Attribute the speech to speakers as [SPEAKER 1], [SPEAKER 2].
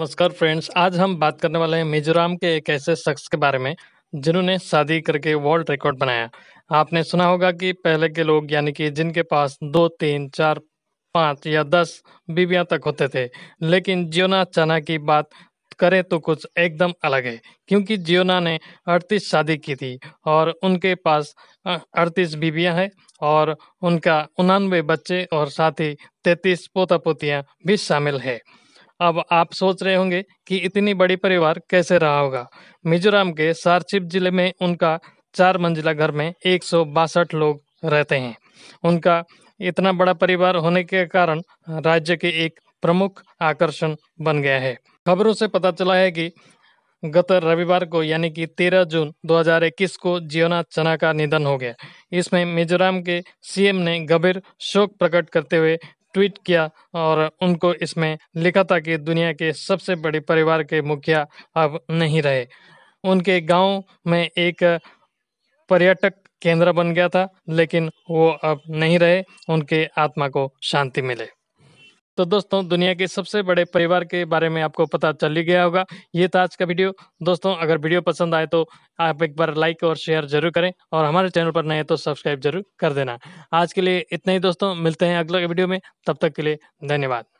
[SPEAKER 1] नमस्कार फ्रेंड्स आज हम बात करने वाले हैं मिजोराम के एक ऐसे शख्स के बारे में जिन्होंने शादी करके वर्ल्ड रिकॉर्ड बनाया आपने सुना होगा कि पहले के लोग यानी कि जिनके पास दो तीन चार पाँच या दस बीवियां तक होते थे लेकिन जियोना चना की बात करें तो कुछ एकदम अलग है क्योंकि जियोना ने अड़तीस शादी की थी और उनके पास अड़तीस बीवियां हैं और उनका उनानवे बच्चे और साथ ही तैतीस पोता पोतियाँ भी शामिल है अब आप सोच रहे होंगे कि इतनी बड़ी परिवार कैसे रहा होगा मिजोरम के सारचिप जिले में उनका चार मंजिला घर में एक लोग रहते हैं उनका इतना बड़ा परिवार होने के कारण राज्य के एक प्रमुख आकर्षण बन गया है खबरों से पता चला है कि गत रविवार को यानी कि 13 जून 2021 को जियोना चना का निधन हो गया इसमें मिजोरम के सीएम ने गंभीर शोक प्रकट करते हुए ट्वीट किया और उनको इसमें लिखा था कि दुनिया के सबसे बड़े परिवार के मुखिया अब नहीं रहे उनके गांव में एक पर्यटक केंद्र बन गया था लेकिन वो अब नहीं रहे उनके आत्मा को शांति मिले तो दोस्तों दुनिया के सबसे बड़े परिवार के बारे में आपको पता चल ही गया होगा ये था आज का वीडियो दोस्तों अगर वीडियो पसंद आए तो आप एक बार लाइक और शेयर जरूर करें और हमारे चैनल पर नए तो सब्सक्राइब जरूर कर देना आज के लिए इतना ही दोस्तों मिलते हैं अगले वीडियो में तब तक के लिए धन्यवाद